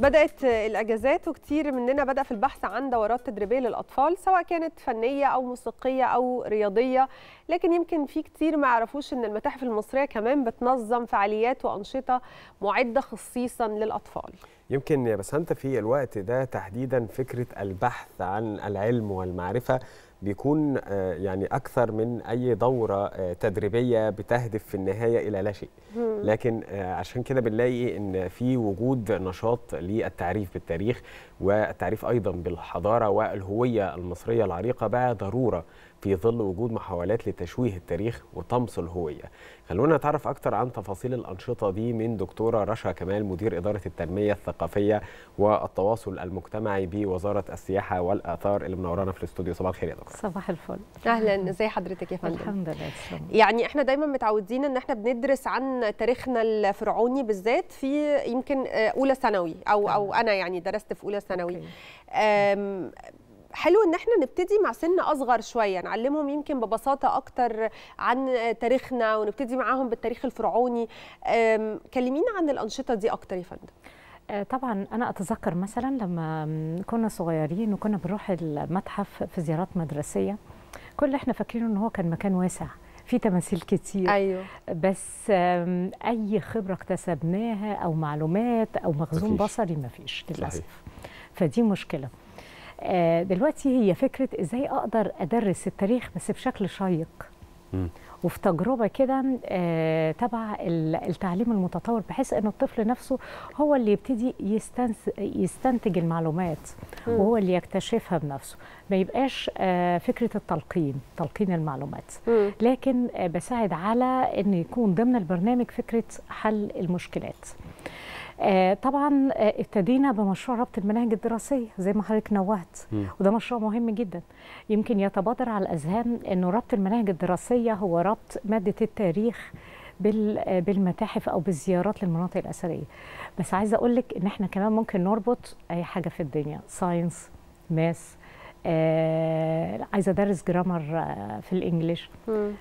بدأت الأجازات وكتير مننا بدأ في البحث عن دورات تدريبية للأطفال سواء كانت فنية أو موسيقية أو رياضية لكن يمكن في كتير ما يعرفوش أن المتاحف المصرية كمان بتنظم فعاليات وأنشطة معدة خصيصا للأطفال يمكن يا بسنت في الوقت ده تحديدا فكرة البحث عن العلم والمعرفة بيكون آه، يعني اكثر من اي دوره آه، تدريبيه بتهدف في النهايه الى لا شيء لكن آه، عشان كده بنلاقي ان في وجود نشاط للتعريف بالتاريخ والتعريف ايضا بالحضاره والهويه المصريه العريقه بقى ضروره في ظل وجود محاولات لتشويه التاريخ وطمس الهويه خلونا نتعرف أكثر عن تفاصيل الأنشطة دي من دكتورة رشا كمال مدير إدارة التنمية الثقافية والتواصل المجتمعي بوزارة السياحة والآثار اللي منورانا في الاستوديو صباح الخير يا دكتور صباح الفل أهلا ازي حضرتك يا فندم الحمد لله يعني احنا دايما متعودين ان احنا بندرس عن تاريخنا الفرعوني بالذات في يمكن آه، أولى ثانوي أو أو أنا يعني درست في أولى ثانوي حلو ان احنا نبتدي مع سن اصغر شويه نعلمهم يمكن ببساطه اكتر عن تاريخنا ونبتدي معاهم بالتاريخ الفرعوني كلمينا عن الانشطه دي اكتر يا فندم آه، طبعا انا اتذكر مثلا لما كنا صغيرين وكنا بنروح المتحف في زيارات مدرسيه كل اللي احنا فاكرينه ان هو كان مكان واسع في تماثيل كتير أيوه. بس اي خبره اكتسبناها او معلومات او مخزون بصري ما فيش للاسف فدي مشكله آه، دلوقتي هي فكره ازاي اقدر ادرس التاريخ بس بشكل شيق وفي تجربه كده آه، تبع التعليم المتطور بحيث ان الطفل نفسه هو اللي يبتدي يستنتج المعلومات وهو اللي يكتشفها بنفسه ما يبقاش آه، فكره التلقين تلقين المعلومات لكن بساعد على ان يكون ضمن البرنامج فكره حل المشكلات آه، طبعا آه، ابتدينا بمشروع ربط المناهج الدراسيه زي ما حضرتك نوهت وده مشروع مهم جدا يمكن يتبادر على الاذهان انه ربط المناهج الدراسيه هو ربط ماده التاريخ بالمتاحف او بالزيارات للمناطق الاثريه بس عايزه اقول لك ان احنا كمان ممكن نربط اي حاجه في الدنيا ساينس ماس آه عايزه ادرس جرامر في الانجليش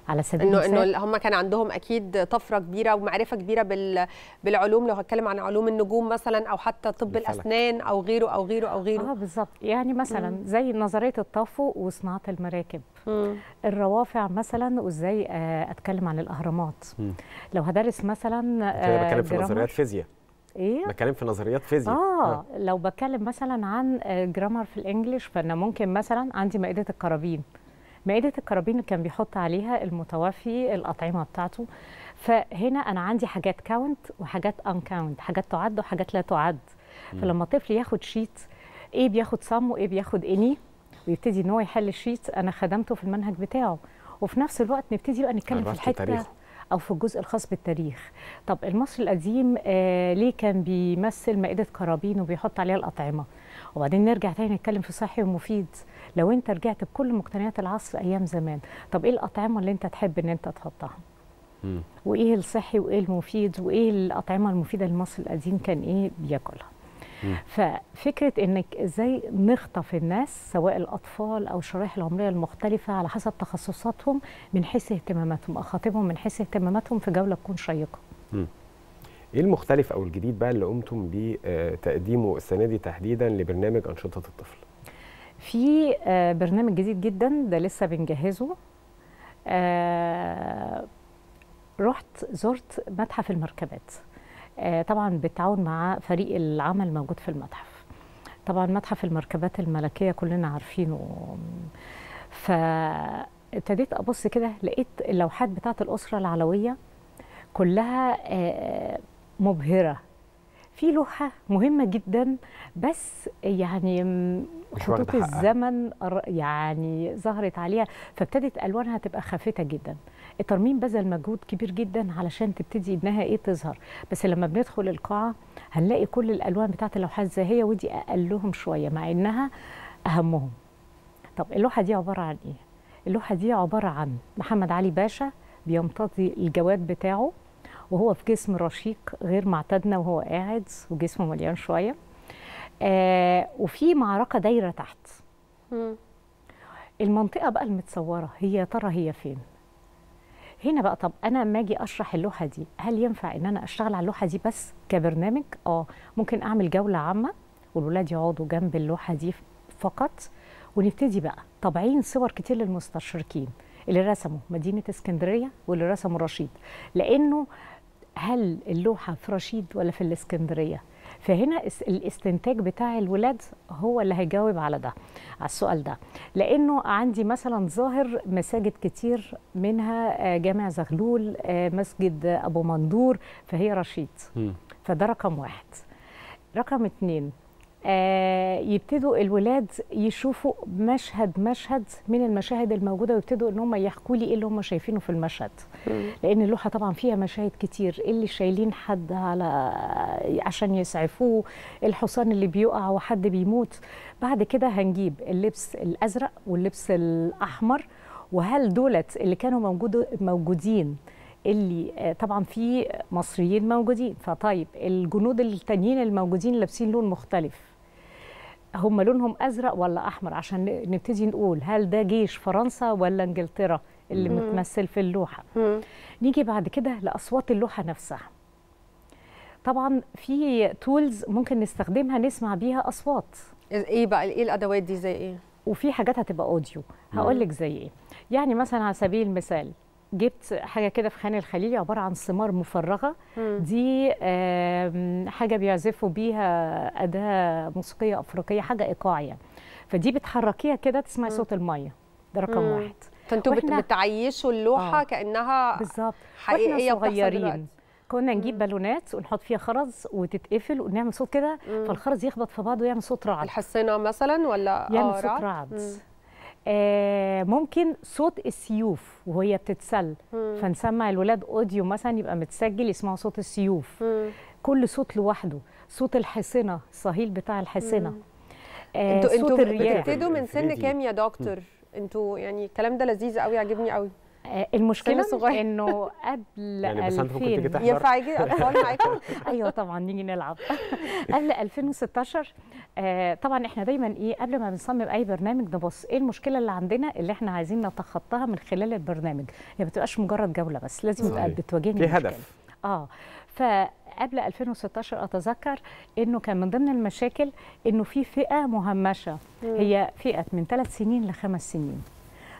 على سبيل المثال انه هم كان عندهم اكيد طفره كبيره ومعرفه كبيره بال بالعلوم لو هتكلم عن علوم النجوم مثلا او حتى طب بالفلك. الاسنان او غيره او غيره او غيره اه بالظبط يعني مثلا مم. زي نظريه الطفو وصناعه المراكب مم. الروافع مثلا وازاي آه، اتكلم عن الاهرامات مم. لو هدرس مثلا كده بتكلم في آه، نظريات فيزياء ايه بتكلم في نظريات فيزياء آه, اه لو بتكلم مثلا عن جرامر آه، في الانجليش فانا ممكن مثلا عندي مائده الكرابين مائده الكرابين اللي كان بيحط عليها المتوفي الاطعمه بتاعته فهنا انا عندي حاجات كاونت وحاجات ان كاونت حاجات تعد وحاجات لا تعد فلما طفل ياخد شيت ايه بياخد صم وايه بياخد اني ويبتدي ان هو يحل الشيت انا خدمته في المنهج بتاعه وفي نفس الوقت نبتدي بقى نتكلم في الحته او في الجزء الخاص بالتاريخ طب المصري القديم آه، ليه كان بيمثل مائده كرابين وبيحط عليها الاطعمه وبعدين نرجع تاني نتكلم في صحي ومفيد لو انت رجعت بكل مقتنيات العصر ايام زمان طب ايه الاطعمه اللي انت تحب ان انت تحطها وايه الصحي وايه المفيد وايه الاطعمه المفيده للمصري القديم كان ايه بياكلها ففكره انك ازاي نخطف الناس سواء الاطفال او الشرائح العمريه المختلفه على حسب تخصصاتهم من حيث اهتماماتهم اخاطبهم من حيث اهتماماتهم في جوله تكون شيقه. ايه المختلف او الجديد بقى اللي قمتم بتقديمه آه، السنه دي تحديدا لبرنامج انشطه الطفل؟ في آه، برنامج جديد جدا ده لسه بنجهزه آه، رحت زرت متحف المركبات آه، طبعا بالتعاون مع فريق العمل موجود في المتحف طبعا متحف المركبات الملكيه كلنا عارفينه فابتديت ابص كده لقيت اللوحات بتاعه الاسره العلويه كلها آه، مبهره في لوحه مهمه جدا بس يعني خطوط الزمن يعني ظهرت عليها فابتدت الوانها تبقى خافته جدا الترميم بذل مجهود كبير جدا علشان تبتدي انها ايه تظهر بس لما بندخل القاعه هنلاقي كل الالوان بتاعت اللوحات زي هي ودي اقلهم شويه مع انها اهمهم طب اللوحه دي عباره عن ايه اللوحه دي عباره عن محمد علي باشا بيمتضي الجواد بتاعه وهو في جسم رشيق غير معتدنا وهو قاعد وجسمه مليان شويه آه وفي معركه دايره تحت المنطقه بقى المتصوره هي ترى هي فين هنا بقى طب انا لما اجي اشرح اللوحه دي هل ينفع ان انا اشتغل على اللوحه دي بس كبرنامج اه ممكن اعمل جوله عامه والولاد يقعدوا جنب اللوحه دي فقط ونبتدي بقى طابعين صور كتير للمستشرقين اللي رسموا مدينه اسكندريه واللي رسموا رشيد لانه هل اللوحه في رشيد ولا في الاسكندريه فهنا الاستنتاج بتاع الولاد هو اللي هيجاوب على ده على السؤال ده لانه عندي مثلا ظاهر مساجد كتير منها آه، جامع زغلول آه، مسجد آه، ابو مندور فهي رشيد فده رقم واحد رقم اتنين آه، يبتدوا الولاد يشوفوا مشهد مشهد من المشاهد الموجوده ويبتدوا ان هم يحكوا لي ايه اللي هم شايفينه في المشهد لان اللوحه طبعا فيها مشاهد كتير إيه اللي شايلين حد على عشان يسعفوه الحصان اللي بيقع وحد بيموت بعد كده هنجيب اللبس الازرق واللبس الاحمر وهل دولت اللي كانوا موجود موجودين اللي آه، طبعا في مصريين موجودين فطيب الجنود التانيين الموجودين لابسين لون مختلف هم لونهم ازرق ولا احمر عشان نبتدي نقول هل ده جيش فرنسا ولا انجلترا اللي متمثل في اللوحه نيجي بعد كده لاصوات اللوحه نفسها طبعا في تولز ممكن نستخدمها نسمع بيها اصوات ايه بقى ايه الادوات دي زي ايه وفي حاجات هتبقى اوديو هقول لك زي ايه يعني مثلا على سبيل المثال جبت حاجه كده في خان الخليل عباره عن ثمار مفرغه م. دي حاجه بيعزفوا بيها اداه موسيقيه افريقيه حاجه ايقاعيه فدي بتحركيها كده تسمعي صوت الميه ده رقم م. واحد فانتوا بتعيشوا اللوحه آه. كانها بالظبط حقيقيه صغيرين كنا نجيب مم. بالونات ونحط فيها خرز وتتقفل ونعمل صوت كده فالخرز يخبط في بعضه ويعمل صوت رعد الحصينه مثلا ولا يعمل آه، صوت رعد, رعد. آه، ممكن صوت السيوف وهي بتتسل مم. فنسمع الولاد اوديو مثلا يبقى متسجل يسمعوا صوت السيوف مم. كل صوت لوحده صوت الحصنه الصهيل بتاع الحصنه آه، انتوا انتوا بتبتدوا من سن كام يا دكتور انتوا يعني الكلام ده لذيذ قوي عاجبني قوي آه، المشكله صغير انه قبل يعني بس انت ينفع يجي اطفال معاكم ايوه طبعا نيجي نلعب قبل 2016 آه طبعا احنا دايما ايه قبل ما بنصمم اي برنامج نبص ايه المشكله اللي عندنا اللي احنا عايزين نتخطاها من خلال البرنامج هي ما بتبقاش مجرد جوله بس لازم تبقى بتواجهني في هدف اه ف قبل 2016 اتذكر انه كان من ضمن المشاكل انه في فئه مهمشه هي فئه من ثلاث سنين لخمس سنين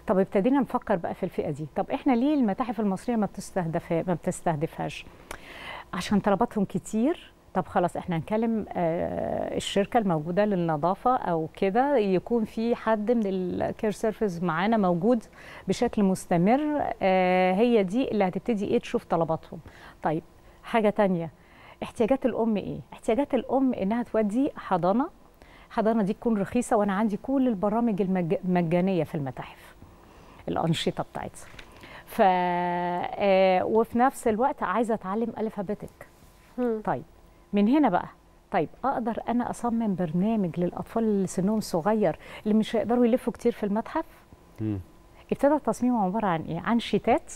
طب ابتدينا نفكر بقى في الفئه دي طب احنا ليه المتاحف المصريه ما بتستهدف ما بتستهدفهاش عشان طلباتهم كتير طب خلاص احنا هنكلم آه، الشركه الموجوده للنظافه او كده يكون في حد من الكير سيرفيس معانا موجود بشكل مستمر آه، هي دي اللي هتبتدي ايه تشوف طلباتهم طيب حاجه تانية احتياجات الام ايه احتياجات الام انها تودي حضانه الحضانه دي تكون رخيصه وانا عندي كل البرامج المجانيه في المتاحف الانشطه بتاعتها ف آه، وفي نفس الوقت عايزه اتعلم الفابيتك طيب من هنا بقى طيب اقدر انا اصمم برنامج للاطفال اللي سنهم صغير اللي مش هيقدروا يلفوا كتير في المتحف ابتدى التصميم عباره عن ايه عن شيتات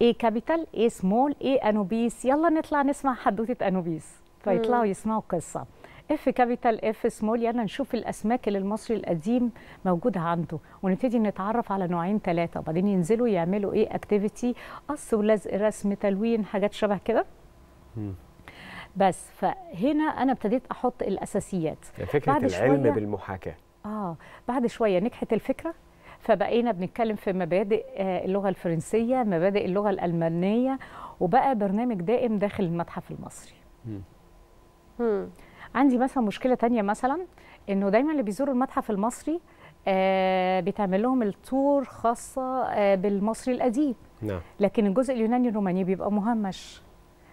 ايه كابيتال ايه سمول ايه انوبيس يلا نطلع نسمع حدوته انوبيس فيطلعوا يسمعوا قصه اف كابيتال اف سمول يعني نشوف الاسماك اللي المصري القديم موجوده عنده ونبتدي نتعرف على نوعين ثلاثه وبعدين ينزلوا يعملوا ايه اكتيفيتي قص ولزق رسم تلوين حاجات شبه كده بس فهنا انا ابتديت احط الاساسيات يعني فكره بعد العلم شوية بالمحاكاه اه بعد شويه نجحت الفكره فبقينا بنتكلم في مبادئ آه، اللغه الفرنسيه مبادئ اللغه الالمانيه وبقى برنامج دائم داخل المتحف المصري مم. عندي مثلا مشكله تانية مثلا انه دايما اللي بيزوروا المتحف المصري آه بتعمل لهم التور خاصه آه بالمصري القديم نعم. لكن الجزء اليوناني الروماني بيبقى مهمش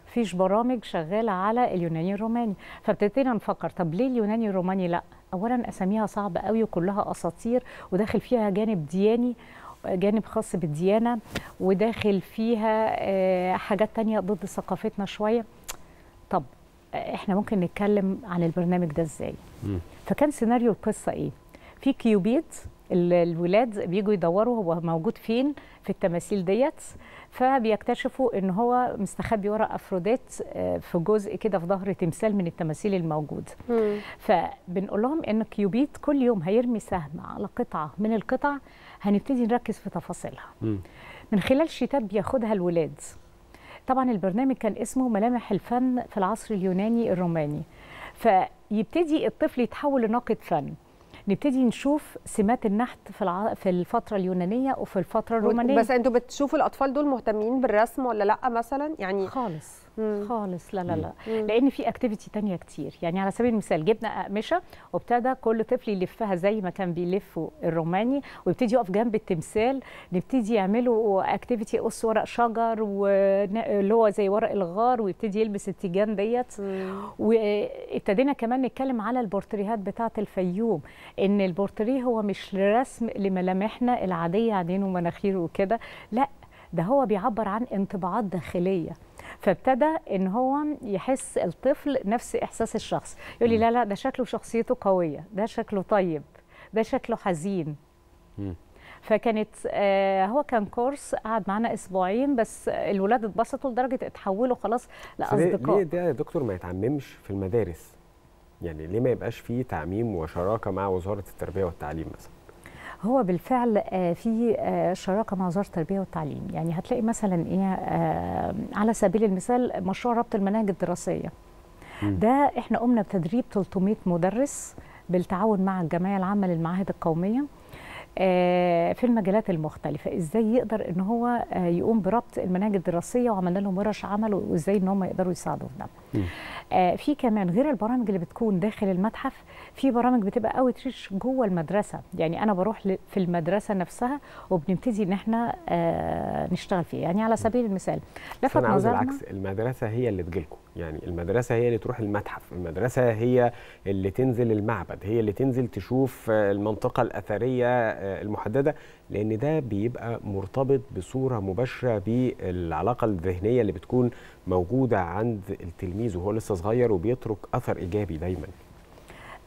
فيش برامج شغاله على اليوناني الروماني فابتدينا نفكر طب ليه اليوناني الروماني لا اولا اساميها صعبه قوي وكلها اساطير وداخل فيها جانب دياني جانب خاص بالديانه وداخل فيها آه، حاجات تانية ضد ثقافتنا شويه طب احنا ممكن نتكلم عن البرنامج ده ازاي فكان سيناريو القصه ايه في كيوبيد الولاد بيجوا يدوروا هو موجود فين في التماثيل ديت فبيكتشفوا ان هو مستخبي وراء افروديت آه، في جزء كده في ظهر تمثال من التماثيل الموجود فبنقول لهم ان كيوبيت كل يوم هيرمي سهم على قطعه من القطع هنبتدي نركز في تفاصيلها من خلال شتات بياخدها الولاد طبعا البرنامج كان اسمه ملامح الفن في العصر اليوناني الروماني فيبتدي الطفل يتحول لناقد فن نبتدي نشوف سمات النحت في الع... في الفتره اليونانيه وفي الفتره الرومانيه بس انتوا بتشوفوا الاطفال دول مهتمين بالرسم ولا لا مثلا يعني خالص مم. خالص لا لا لا مم. لان في اكتيفيتي تانية كتير يعني على سبيل المثال جبنا اقمشه وابتدى كل طفل يلفها زي ما كان بيلفه الروماني ويبتدي يقف جنب التمثال نبتدي يعملوا اكتيفيتي قص ورق شجر واللي هو زي ورق الغار ويبتدي يلبس التيجان ديت وابتدينا كمان نتكلم على البورتريهات بتاعه الفيوم ان البورتريه هو مش رسم لملامحنا العاديه عينين ومناخير وكده لا ده هو بيعبر عن انطباعات داخليه فابتدى ان هو يحس الطفل نفس احساس الشخص يقول لي لا لا ده شكله شخصيته قويه ده شكله طيب ده شكله حزين فكانت آه هو كان كورس قعد معانا اسبوعين بس الولاد اتبسطوا لدرجه اتحولوا خلاص لاصدقاء ليه ده يا دكتور ما يتعممش في المدارس يعني ليه ما يبقاش فيه تعميم وشراكه مع وزاره التربيه والتعليم مثلا هو بالفعل آه، في آه، شراكه مع وزاره التربيه والتعليم يعني هتلاقي مثلا ايه آه، على سبيل المثال مشروع ربط المناهج الدراسيه ده احنا قمنا بتدريب 300 مدرس بالتعاون مع الجمعيه العامه للمعاهد القوميه آه، في المجالات المختلفة ازاي يقدر ان هو آه، يقوم بربط المناهج الدراسية وعملنا لهم ورش عمل وازاي ان هم يقدروا يساعدوا في ده آه، في كمان غير البرامج اللي بتكون داخل المتحف في برامج بتبقى قوي تريش جوه المدرسة يعني انا بروح في المدرسة نفسها وبنبتدي ان احنا نشتغل فيها يعني على سبيل المثال لفت نظرنا العكس المدرسة هي اللي تجيلكم يعني المدرسة هي اللي تروح المتحف المدرسة هي اللي تنزل المعبد هي اللي تنزل تشوف المنطقة الأثرية آه، المحددة لأن ده بيبقى مرتبط بصورة مباشرة بالعلاقة الذهنية اللي بتكون موجودة عند التلميذ وهو لسه صغير وبيترك أثر إيجابي دايماً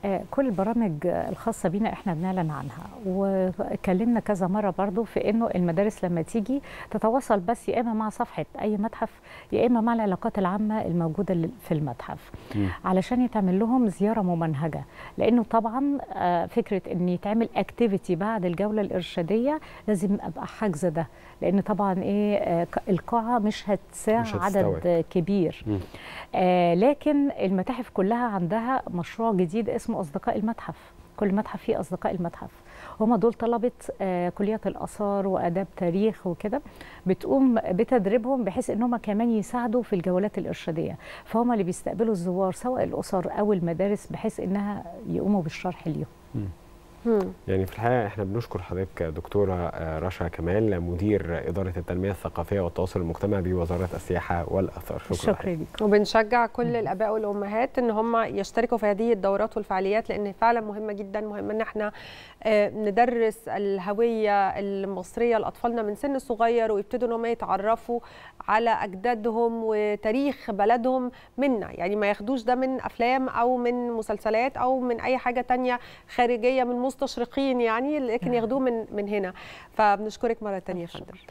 آه، كل البرامج الخاصة بينا احنا بنعلن عنها وكلمنا كذا مرة برضو في انه المدارس لما تيجي تتواصل بس يا اما مع صفحة اي متحف يا اما مع العلاقات العامة الموجودة في المتحف م. علشان يتعمل لهم زيارة ممنهجة لانه طبعا آه، فكرة ان يتعمل اكتيفيتي بعد الجولة الارشادية لازم ابقى حاجزة ده لان طبعا ايه آه، القاعة مش هتساع مش عدد كبير م. لكن المتاحف كلها عندها مشروع جديد اسمه اسمه أصدقاء المتحف كل متحف فيه أصدقاء المتحف هما دول طلبة آه، كلية الآثار وآداب تاريخ وكده بتقوم بتدريبهم بحيث إن كمان يساعدوا في الجولات الإرشادية فهم اللي بيستقبلوا الزوار سواء الأسر أو المدارس بحيث إنها يقوموا بالشرح ليهم يعني في الحقيقه احنا بنشكر حضرتك دكتوره آه، رشا كمال مدير اداره التنميه الثقافيه والتواصل المجتمعي بوزاره السياحه والاثار شكرا شكرا لك وبنشجع كل الاباء والامهات ان هم يشتركوا في هذه الدورات والفعاليات لان فعلا مهمه جدا مهم ان احنا آه، ندرس الهويه المصريه لاطفالنا من سن صغير ويبتدوا ان هم يتعرفوا على اجدادهم وتاريخ بلدهم منا يعني ما ياخدوش ده من افلام او من مسلسلات او من اي حاجه ثانيه خارجيه من مصر مستشرقين يعني لكن نعم. ياخدوه من من هنا فبنشكرك مره ثانيه يا فندم